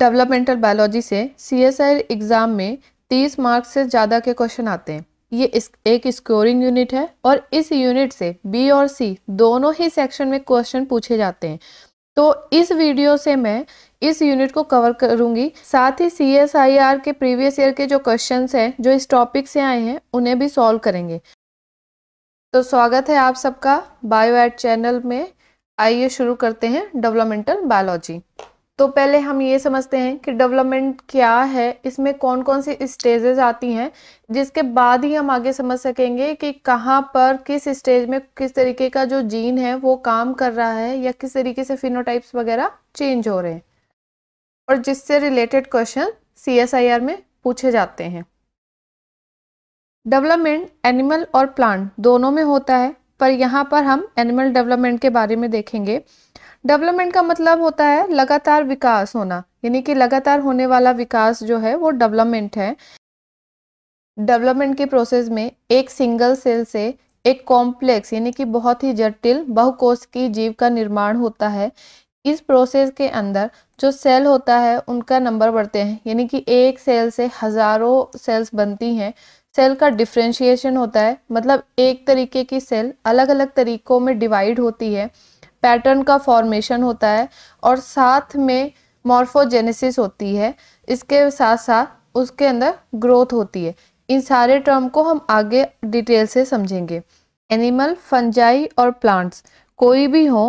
developmental biology से सी exam में 30 marks से ज़्यादा के क्वेश्चन आते हैं ये इस एक स्कोरिंग यूनिट है और इस यूनिट से बी और सी दोनों ही सेक्शन में क्वेश्चन पूछे जाते हैं तो इस वीडियो से मैं इस यूनिट को कवर करूंगी साथ ही सी एस आई आर के प्रीवियस ईयर के जो क्वेश्चन हैं जो इस टॉपिक से आए हैं उन्हें भी सॉल्व करेंगे तो स्वागत है आप सबका बायो एड चैनल में आइए शुरू करते हैं डेवलपमेंटल बायोलॉजी तो पहले हम ये समझते हैं कि डेवलपमेंट क्या है इसमें कौन कौन सी स्टेजेस आती हैं जिसके बाद ही हम आगे समझ सकेंगे कि कहाँ पर किस स्टेज में किस तरीके का जो जीन है वो काम कर रहा है या किस तरीके से फिनोटाइप्स वगैरह चेंज हो रहे हैं और जिससे रिलेटेड क्वेश्चन सी में पूछे जाते हैं डेवलपमेंट एनिमल और प्लांट दोनों में होता है पर यहाँ पर हम एनिमल डेवलपमेंट के बारे में देखेंगे डेवलपमेंट का मतलब होता है लगातार विकास होना यानी कि लगातार होने वाला विकास जो है वो डेवलपमेंट है डेवलपमेंट के प्रोसेस में एक सिंगल सेल से एक कॉम्प्लेक्स यानी कि बहुत ही जटिल बहुकोश की जीव का निर्माण होता है इस प्रोसेस के अंदर जो सेल होता है उनका नंबर बढ़ते हैं यानी कि एक सेल से हजारों सेल्स बनती हैं सेल का डिफ्रेंशिएशन होता है मतलब एक तरीके की सेल अलग अलग तरीकों में डिवाइड होती है पैटर्न का फॉर्मेशन होता है और साथ में मॉर्फोजेनेसिस होती है इसके साथ साथ उसके अंदर ग्रोथ होती है इन सारे टर्म को हम आगे डिटेल से समझेंगे एनिमल फंजाई और प्लांट्स कोई भी हो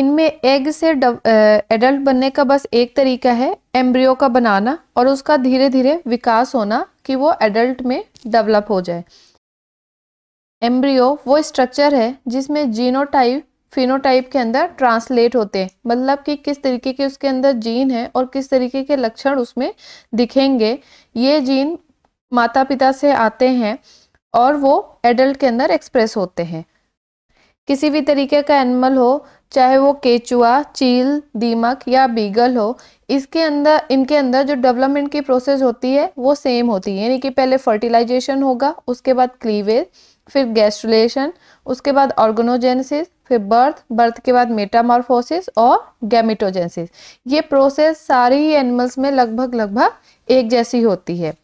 इनमें एग से एडल्ट बनने का बस एक तरीका है एम्ब्रियो का बनाना और उसका धीरे धीरे विकास होना कि वो एडल्ट में डेवलप हो जाए एम्ब्रियो वो स्ट्रक्चर है जिसमें जीनोटाइप फिनोटाइप के अंदर ट्रांसलेट होते हैं मतलब कि किस तरीके के उसके अंदर जीन है और किस तरीके के लक्षण उसमें दिखेंगे ये जीन माता पिता से आते हैं और वो एडल्ट के अंदर एक्सप्रेस होते हैं किसी भी तरीके का एनिमल हो चाहे वो केचुआ चील दीमक या बीगल हो इसके अंदर इनके अंदर जो डेवलपमेंट की प्रोसेस होती है वो सेम होती है यानी कि पहले फर्टिलाइजेशन होगा उसके बाद क्लीवेज फिर गैस्ट्रुलेशन उसके बाद ऑर्गेनोजेनेसिस फिर बर्थ बर्थ के बाद मेटामॉर्फोसिस और गैमिटोजेनेसिस ये प्रोसेस सारी ही एनिमल्स में लगभग लगभग एक जैसी होती है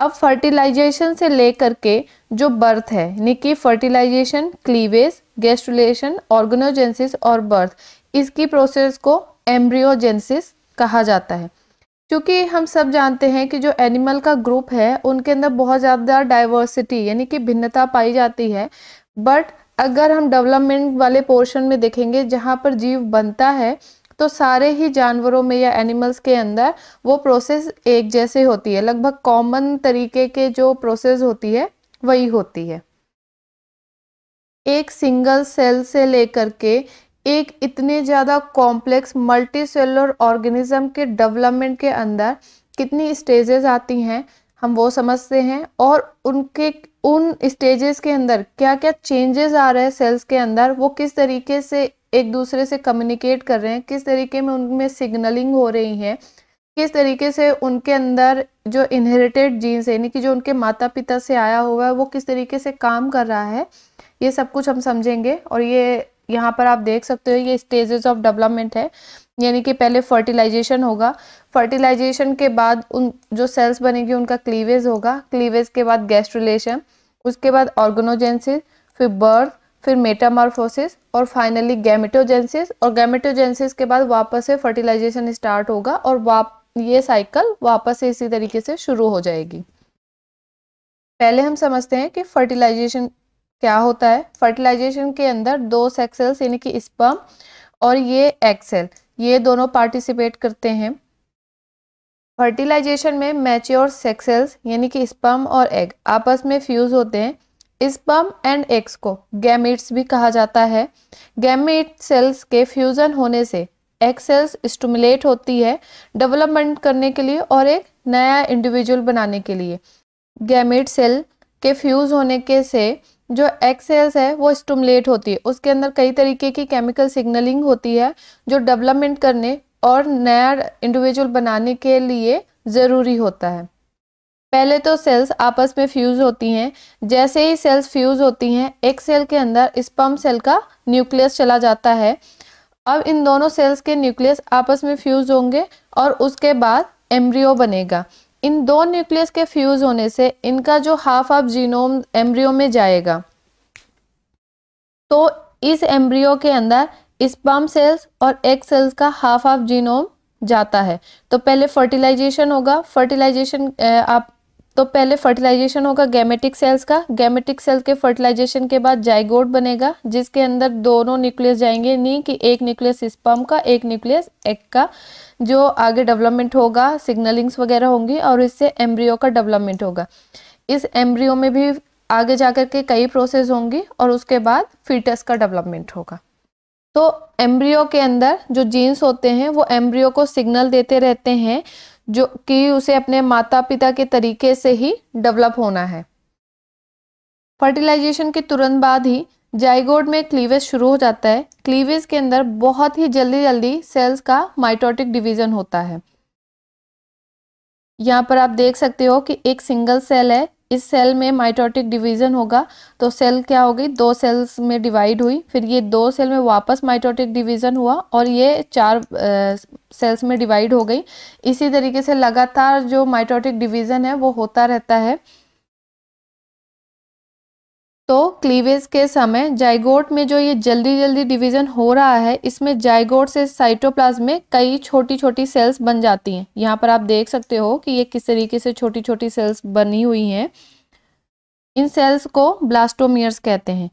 अब फर्टिलाइजेशन से लेकर के जो बर्थ है यानी कि फर्टिलाइजेशन क्लीवेज गैस्ट्रुलेशन ऑर्गेनोजेनेसिस और बर्थ इसकी प्रोसेस को एम्ब्रियोजेनेसिस कहा जाता है क्योंकि हम सब जानते हैं कि जो एनिमल का ग्रुप है उनके अंदर बहुत ज़्यादा डाइवर्सिटी यानी कि भिन्नता पाई जाती है बट अगर हम डेवलपमेंट वाले पोर्शन में देखेंगे जहाँ पर जीव बनता है तो सारे ही जानवरों में या एनिमल्स के अंदर वो प्रोसेस एक जैसे होती है लगभग कॉमन तरीके के जो प्रोसेस होती है वही होती है एक सिंगल सेल से लेकर के एक इतने ज़्यादा कॉम्प्लेक्स मल्टी सेलर ऑर्गेनिज्म के डेवलपमेंट के अंदर कितनी स्टेजेस आती हैं हम वो समझते हैं और उनके उन स्टेजेस के अंदर क्या क्या चेंजेस आ रहे हैं सेल्स के अंदर वो किस तरीके से एक दूसरे से कम्युनिकेट कर रहे हैं किस तरीके में उनमें सिग्नलिंग हो रही है किस तरीके से उनके अंदर जो इनहेरिटेड जीन्स यानी कि जो उनके माता पिता से आया हुआ है वो किस तरीके से काम कर रहा है ये सब कुछ हम समझेंगे और ये यहाँ पर आप देख सकते हो ये स्टेजेस ऑफ डेवलपमेंट है यानी कि पहले फर्टिलाइजेशन होगा फर्टिलाइजेशन के बाद उन जो सेल्स बनेगी उनका क्लीवेज होगा क्लीवेज के बाद गैस्ट्रिलेशन उसके बाद ऑर्गेनोजेंसिस फिर बर्थ फिर मेटामार्फोसिस और फाइनली गैमेटोजेंसिस और गैमेटोजेंसिस के बाद वापस से फर्टिलाइजेशन स्टार्ट होगा और वाप ये साइकिल वापस से इसी तरीके से शुरू हो जाएगी पहले हम समझते हैं कि फर्टिलाइजेशन क्या होता है फर्टिलाइजेशन के अंदर दो सेक्सेल्स यानी कि स्पर्म और ये एक्सेल ये दोनों पार्टिसिपेट करते हैं फर्टिलाइजेशन में मैच्योर सेक्सेल्स यानी कि स्पर्म और एग आपस में फ्यूज होते हैं स्पर्म एंड एग्स को गैमेट्स भी कहा जाता है गैमेट सेल्स के फ्यूजन होने से एग सेल्स स्टमुलेट होती है डेवलपमेंट करने के लिए और एक नया इंडिविजुअल बनाने के लिए गैमेट सेल के फ्यूज होने के से जो एक्सेल्स है वो स्टमुलेट होती है उसके अंदर कई तरीके की केमिकल सिग्नलिंग होती है जो डेवलपमेंट करने और नया इंडिविजुअल बनाने के लिए ज़रूरी होता है पहले तो सेल्स आपस में फ्यूज़ होती हैं जैसे ही सेल्स फ्यूज़ होती हैं एक सेल के अंदर स्पम सेल का न्यूक्लियस चला जाता है अब इन दोनों सेल्स के न्यूक्लियस आपस में फ्यूज़ होंगे और उसके बाद एम्ब्रियो बनेगा इन दो न्यूक्लियस के फ्यूज होने से इनका जो हाफ ऑफ जीनोम एम्ब्रियो में जाएगा तो इस एम्ब्रियो के अंदर स्पम सेल्स और एग सेल्स का हाफ ऑफ जीनोम जाता है तो पहले फर्टिलाइजेशन होगा फर्टिलाइजेशन आप तो पहले फर्टिलाइजेशन होगा गैमेटिक सेल्स का गैमेटिक सेल्स के फर्टिलाइजेशन के बाद जाइगोड बनेगा जिसके अंदर दोनों न्यूक्लियस जाएंगे नहीं कि एक न्यूक्लियस स्पम का एक न्यूक्लियस एग का जो आगे डेवलपमेंट होगा सिग्नलिंग्स वगैरह होंगी और इससे एम्ब्रियो का डेवलपमेंट होगा इस एम्ब्रियो में भी आगे जाकर के कई प्रोसेस होंगी और उसके बाद फिटस का डेवलपमेंट होगा तो एम्ब्रियो के अंदर जो जीन्स होते हैं वो एम्ब्रियो को सिग्नल देते रहते हैं जो कि उसे अपने माता पिता के तरीके से ही डेवलप होना है फर्टिलाइजेशन के तुरंत बाद ही जाइगोड में क्लीवेज शुरू हो जाता है क्लीवेज के अंदर बहुत ही जल्दी जल्दी सेल्स का माइटोटिक डिवीजन होता है यहाँ पर आप देख सकते हो कि एक सिंगल सेल है इस सेल में माइटोटिक डिवीज़न होगा तो सेल क्या हो गई दो सेल्स में डिवाइड हुई फिर ये दो सेल में वापस माइटोटिक डिवीज़न हुआ और ये चार सेल्स में डिवाइड हो गई इसी तरीके से लगातार जो माइटोटिक डिवीज़न है वो होता रहता है तो क्लीवेज के समय जाइगोट में जो ये जल्दी जल्दी डिवीजन हो रहा है इसमें जाइगोट से साइटोप्लाज्म में कई छोटी छोटी सेल्स बन जाती हैं यहाँ पर आप देख सकते हो कि ये किस तरीके से छोटी छोटी सेल्स बनी हुई हैं इन सेल्स को ब्लास्टोमियर्स कहते हैं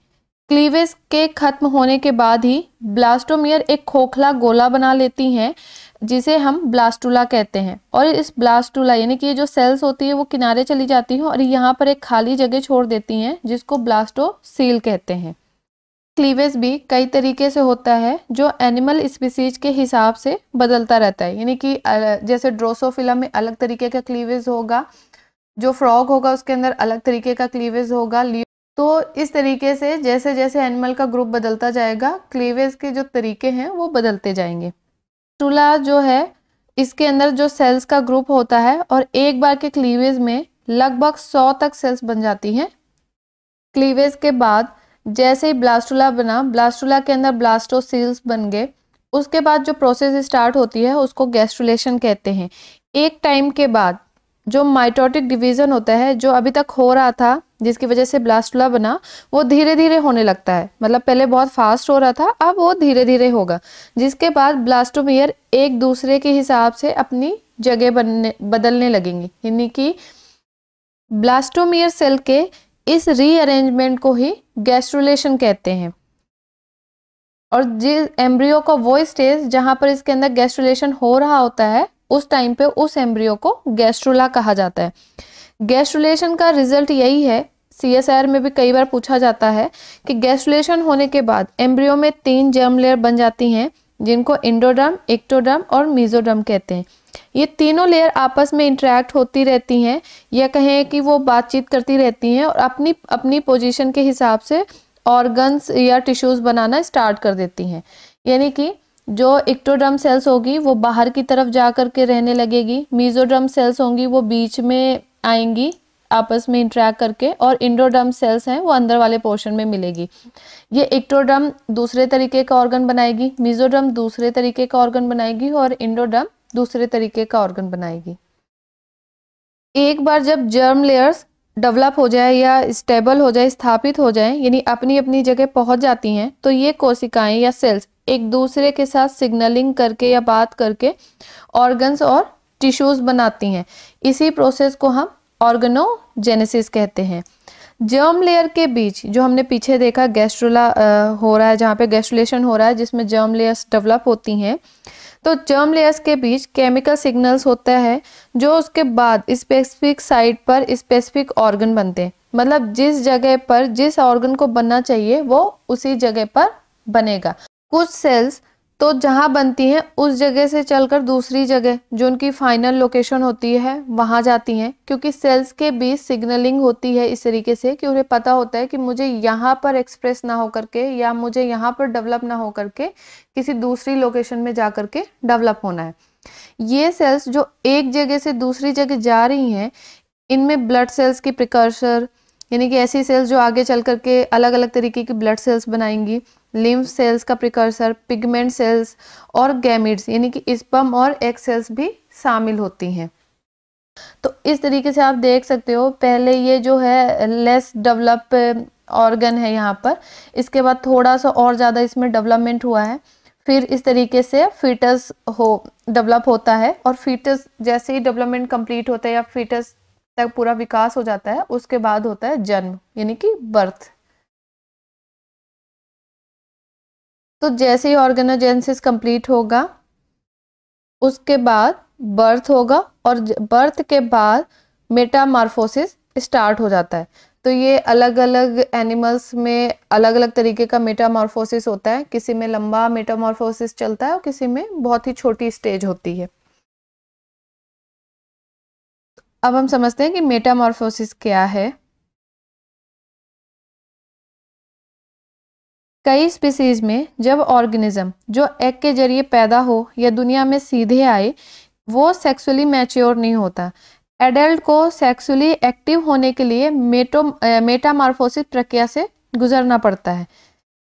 क्लीवेज के खत्म होने के बाद ही ब्लास्टोमियर एक खोखला गोला बना लेती हैं जिसे हम ब्लास्टूला कहते हैं और इस ब्लास्टूला यानी कि ये जो सेल्स होती है वो किनारे चली जाती है और यहाँ पर एक खाली जगह छोड़ देती हैं जिसको ब्लास्टोसील कहते हैं क्लीवेज भी कई तरीके से होता है जो एनिमल स्पीसीज के हिसाब से बदलता रहता है यानी कि जैसे ड्रोसोफिला में अलग तरीके का क्लीवेज होगा जो फ्रॉग होगा उसके अंदर अलग तरीके का क्लीवेज होगा तो इस तरीके से जैसे जैसे एनिमल का ग्रुप बदलता जाएगा क्लीवेज के जो तरीके हैं वो बदलते जाएंगे स्टूला जो है इसके अंदर जो सेल्स का ग्रुप होता है और एक बार के क्लीवेज में लगभग सौ तक सेल्स बन जाती हैं क्लीवेज के बाद जैसे ही ब्लास्टुला बना ब्लास्टुला के अंदर ब्लास्टोसील्स बन गए उसके बाद जो प्रोसेस स्टार्ट होती है उसको गैस्ट्रुलेशन कहते हैं एक टाइम के बाद जो माइटोटिक डिवीज़न होता है जो अभी तक हो रहा था जिसकी वजह से ब्लास्टुला बना वो धीरे धीरे होने लगता है मतलब पहले बहुत फास्ट हो रहा था अब वो धीरे धीरे होगा जिसके बाद ब्लास्टोमियर एक दूसरे के हिसाब से अपनी जगह बनने बदलने लगेंगी यानी कि ब्लास्टोमियर सेल के इस रीअरेंजमेंट को ही गैस्ट्रोलेशन कहते हैं और जिस एम्ब्रियो का वो स्टेज जहां पर इसके अंदर गैस्ट्रोलेशन हो रहा होता है उस टाइम पे उस एम्ब्रियो को गैस्ट्रोला कहा जाता है गैस्ट्रोलेशन का रिजल्ट यही है सी में भी कई बार पूछा जाता है कि गैस्ट्रोलेशन होने के बाद एम्ब्रियो में तीन जर्म लेयर बन जाती हैं जिनको इंडोडर्म एक्टोडर्म और मीजोडर्म कहते हैं ये तीनों लेयर आपस में इंटरेक्ट होती रहती हैं या कहें कि वो बातचीत करती रहती हैं और अपनी अपनी पोजीशन के हिसाब से ऑर्गन्स या टिश्यूज़ बनाना स्टार्ट कर देती हैं यानी कि जो इक्टोड्रम सेल्स होगी वो बाहर की तरफ जा कर के रहने लगेगी मीजोड्रम सेल्स होंगी वो बीच में आएंगी आपस में इंटरेक्ट करके और इंडोड्रम सेल्स हैं वो अंदर वाले पोर्शन में मिलेगी ये इक्टोड्रम दूसरे तरीके का ऑर्गन बनाएगी मीजोड्रम दूसरे तरीके का ऑर्गन बनाएगी और इंडोड्रम दूसरे तरीके का ऑर्गन बनाएगी एक बार जब जर्म लेयर्स डेवलप हो जाए या स्टेबल हो जाए स्थापित हो जाए यानी अपनी अपनी जगह पहुंच जाती हैं तो ये कोशिकाएं या सेल्स एक दूसरे के साथ सिग्नलिंग करके या बात करके ऑर्गन्स और टिश्यूज बनाती हैं इसी प्रोसेस को हम ऑर्गनोजेनेसिस कहते हैं जर्म लेयर के बीच जो हमने पीछे देखा गैस्ट्रोला हो रहा है जहाँ पे गैस्ट्रोलेशन हो रहा है जिसमें जर्म लेयर्स डेवलप होती हैं तो जर्म लेयर्स के बीच केमिकल सिग्नल्स होता है जो उसके बाद स्पेसिफिक साइट पर स्पेसिफिक ऑर्गन बनते हैं मतलब जिस जगह पर जिस ऑर्गन को बनना चाहिए वो उसी जगह पर बनेगा कुछ सेल्स तो जहाँ बनती हैं उस जगह से चलकर दूसरी जगह जो उनकी फाइनल लोकेशन होती है वहाँ जाती हैं क्योंकि सेल्स के बीच सिग्नलिंग होती है इस तरीके से कि उन्हें पता होता है कि मुझे यहाँ पर एक्सप्रेस ना हो करके या मुझे यहाँ पर डेवलप ना हो करके किसी दूसरी लोकेशन में जा करके डेवलप होना है ये सेल्स जो एक जगह से दूसरी जगह जा रही हैं इनमें ब्लड सेल्स की प्रिकर्सर यानी कि ऐसी सेल्स जो आगे चल करके अलग अलग तरीके की ब्लड सेल्स बनाएंगी लिम्फ सेल्स का प्रिकर्सर पिगमेंट सेल्स और गैमिड्स यानी कि स्पम और एग सेल्स भी शामिल होती हैं तो इस तरीके से आप देख सकते हो पहले ये जो है लेस डेवलप ऑर्गन है यहाँ पर इसके बाद थोड़ा सा और ज़्यादा इसमें डेवलपमेंट हुआ है फिर इस तरीके से फीटस हो डेवलप होता है और फीटस जैसे ही डेवलपमेंट कंप्लीट होता है या फीटस तक पूरा विकास हो जाता है उसके बाद होता है जन्म यानी कि बर्थ तो जैसे ही ऑर्गेनोजेंसिस कंप्लीट होगा उसके बाद बर्थ होगा और बर्थ के बाद मेटामार्फोसिस स्टार्ट हो जाता है तो ये अलग अलग एनिमल्स में अलग अलग तरीके का मेटामॉर्फोसिस होता है किसी में लंबा मेटामॉर्फोसिस चलता है और किसी में बहुत ही छोटी स्टेज होती है अब हम समझते हैं कि मेटामॉर्फोसिस क्या है कई स्पीसीज में जब ऑर्गेनिज्म जो एग के जरिए पैदा हो या दुनिया में सीधे आए वो सेक्सुअली मैच्योर नहीं होता एडल्ट को सेक्सुअली एक्टिव होने के लिए मेटो मेटामार्फोसिस प्रक्रिया से गुजरना पड़ता है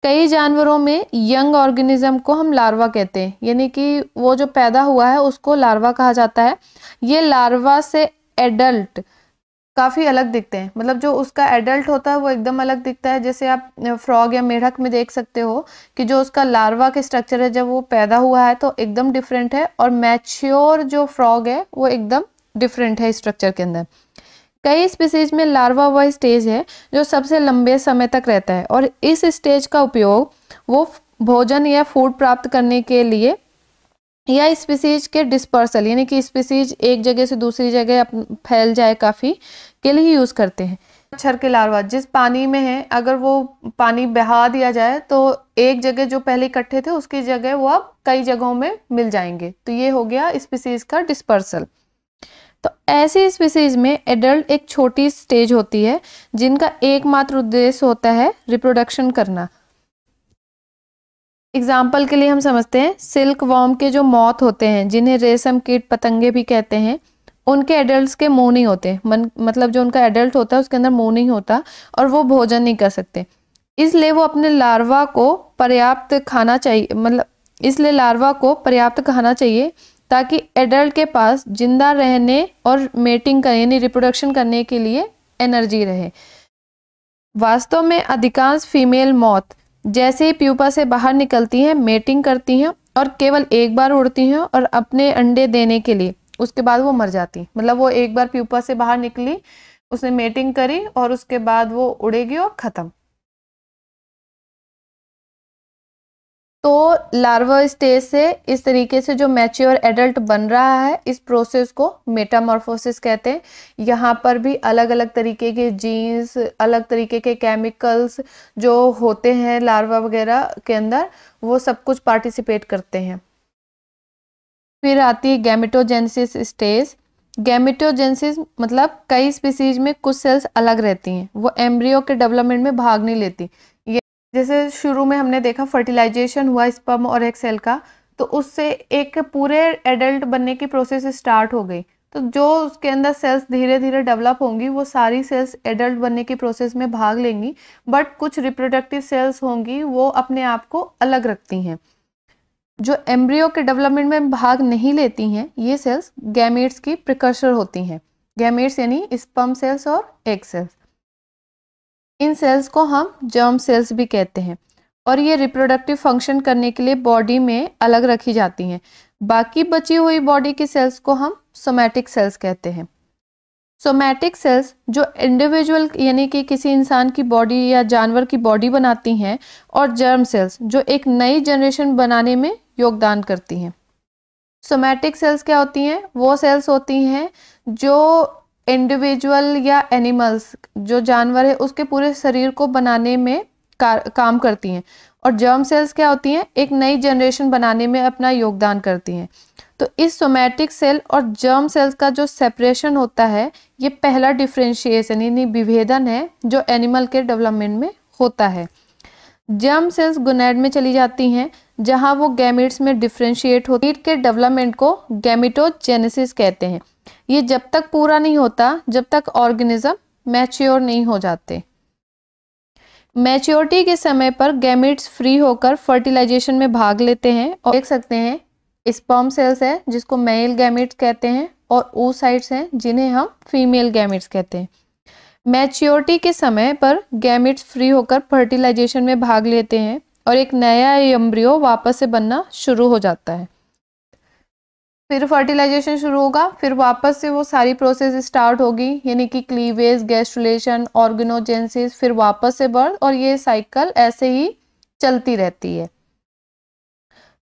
कई जानवरों में यंग ऑर्गेनिज्म को हम लार्वा कहते हैं यानी कि वो जो पैदा हुआ है उसको लार्वा कहा जाता है ये लार्वा से एडल्ट काफ़ी अलग दिखते हैं मतलब जो उसका एडल्ट होता है वो एकदम अलग दिखता है जैसे आप फ्रॉग या मेढक में देख सकते हो कि जो उसका लार्वा के स्ट्रक्चर है जब वो पैदा हुआ है तो एकदम डिफरेंट है और मैच्योर जो फ्रॉग है वो एकदम डिफरेंट है स्ट्रक्चर के अंदर कई स्पीसीज में लार्वा वह स्टेज है जो सबसे लंबे समय तक रहता है और इस स्टेज का उपयोग वो भोजन या फूड प्राप्त करने के लिए या स्पीसीज के डिस्पर्सल यानी कि स्पीसीज एक जगह से दूसरी जगह फैल जाए काफ़ी के लिए यूज़ करते हैं मच्छर के लार्वा जिस पानी में है अगर वो पानी बहा दिया जाए तो एक जगह जो पहले इकट्ठे थे उसकी जगह वो अब कई जगहों में मिल जाएंगे तो ये हो गया स्पीसीज का डिस्पर्सल तो ऐसी स्पीसीज में एडल्ट एक छोटी स्टेज होती है जिनका एकमात्र उद्देश्य होता है रिप्रोडक्शन करना एग्जाम्पल के लिए हम समझते हैं सिल्क वॉर्म के जो मौत होते हैं जिन्हें रेशम कीट पतंगे भी कहते हैं उनके एडल्ट्स के मुंह नहीं होते मन, मतलब जो उनका एडल्ट होता है उसके अंदर मुंह नहीं होता और वो भोजन नहीं कर सकते इसलिए वो अपने लार्वा को पर्याप्त खाना चाहिए मतलब इसलिए लार्वा को पर्याप्त खाना चाहिए ताकि एडल्ट के पास जिंदा रहने और मेटिंग करने यानी रिप्रोडक्शन करने के लिए एनर्जी रहे वास्तव में अधिकांश फीमेल मौत जैसे ही प्यूपा से बाहर निकलती हैं मेटिंग करती हैं और केवल एक बार उड़ती हैं और अपने अंडे देने के लिए उसके बाद वो मर जाती मतलब वो एक बार प्यूपा से बाहर निकली उसने मेटिंग करी और उसके बाद वो उड़ेगी और ख़त्म तो लार्वा स्टेज से इस तरीके से जो मैच्योर एडल्ट बन रहा है इस प्रोसेस को मेटामॉर्फोसिस कहते हैं यहाँ पर भी अलग अलग तरीके के जीन्स अलग तरीके के केमिकल्स जो होते हैं लार्वा वगैरह के अंदर वो सब कुछ पार्टिसिपेट करते हैं फिर आती है गैमिटोजेंसिस स्टेज गैमिटोजेंसिस मतलब कई स्पीसीज में कुछ सेल्स अलग रहती हैं वो एम्ब्रियो के डेवलपमेंट में भाग नहीं लेती जैसे शुरू में हमने देखा फर्टिलाइजेशन हुआ स्पम और एक सेल का तो उससे एक पूरे एडल्ट बनने की प्रोसेस स्टार्ट हो गई तो जो उसके अंदर सेल्स धीरे धीरे डेवलप होंगी वो सारी सेल्स एडल्ट बनने की प्रोसेस में भाग लेंगी बट कुछ रिप्रोडक्टिव सेल्स होंगी वो अपने आप को अलग रखती हैं जो एम्ब्रियो के डेवलपमेंट में भाग नहीं लेती हैं ये सेल्स गैमेट्स की प्रिकर्सर होती हैं गैमेट्स यानी स्पम सेल्स और एग सेल्स इन सेल्स को हम जर्म सेल्स भी कहते हैं और ये रिप्रोडक्टिव फंक्शन करने के लिए बॉडी में अलग रखी जाती हैं बाकी बची हुई बॉडी की सेल्स को हम सोमैटिक सेल्स कहते हैं सोमैटिक सेल्स जो इंडिविजुअल यानी कि किसी इंसान की बॉडी या जानवर की बॉडी बनाती हैं और जर्म सेल्स जो एक नई जनरेशन बनाने में योगदान करती हैं सोमैटिक सेल्स क्या होती हैं वो सेल्स होती हैं जो इंडिविजुअल या एनिमल्स जो जानवर है उसके पूरे शरीर को बनाने में का, काम करती हैं और जर्म सेल्स क्या होती हैं एक नई जनरेशन बनाने में अपना योगदान करती हैं तो इस सोमैटिक सेल और जर्म सेल्स का जो सेपरेशन होता है ये पहला डिफ्रेंशिएशन यानी विभेदन है जो एनिमल के डेवलपमेंट में होता है जर्म सेल्स गुनेड में चली जाती हैं जहां वो गैमिट्स में डिफ्रेंशिएट होती है के डेवलपमेंट को गैमिटोजेनेसिस कहते हैं ये जब तक पूरा नहीं होता जब तक ऑर्गेनिज्म मैच्योर नहीं हो जाते मैच्योरिटी के समय पर गैमिट्स फ्री होकर फर्टिलाइजेशन में भाग लेते हैं और देख सकते हैं स्पॉम सेल्स है जिसको मेल गैमिट्स कहते हैं और ओ साइड्स हैं जिन्हें हम फीमेल गैमिट्स कहते हैं मैच्योरिटी के समय पर गैमिट्स फ्री होकर फर्टिलाइजेशन में भाग लेते हैं और एक नया एम्ब्रियो वापस से बनना शुरू हो जाता है फिर फर्टिलाइजेशन शुरू होगा फिर वापस से वो सारी प्रोसेस स्टार्ट होगी यानी कि क्लीवेज गैस्ट्रुलेशन ऑर्गेनोजेंसिस फिर वापस से बर्थ और ये साइकिल ऐसे ही चलती रहती है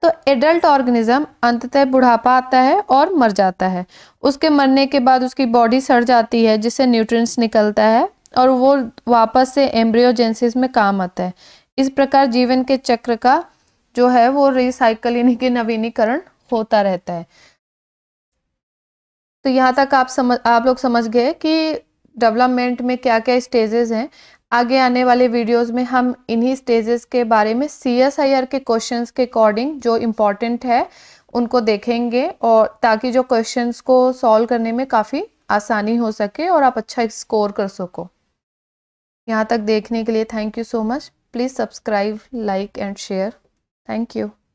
तो एडल्ट ऑर्गेनिज्म अंततः बुढ़ापा आता है और मर जाता है उसके मरने के बाद उसकी बॉडी सड़ जाती है जिससे न्यूट्रिएंट्स निकलता है और वो वापस से एम्ब्रियोजेंसिस में काम आता है इस प्रकार जीवन के चक्र का जो है वो रिसाइकल यानी कि नवीनीकरण होता रहता है तो यहाँ तक आप समझ आप लोग समझ गए कि डेवलपमेंट में क्या क्या स्टेजेस हैं आगे आने वाले वीडियोस में हम इन्हीं स्टेजेस के बारे में सी के क्वेश्चंस के अकॉर्डिंग जो इम्पॉर्टेंट है उनको देखेंगे और ताकि जो क्वेश्चंस को सॉल्व करने में काफ़ी आसानी हो सके और आप अच्छा स्कोर कर सको यहाँ तक देखने के लिए thank you so much please subscribe like and share thank you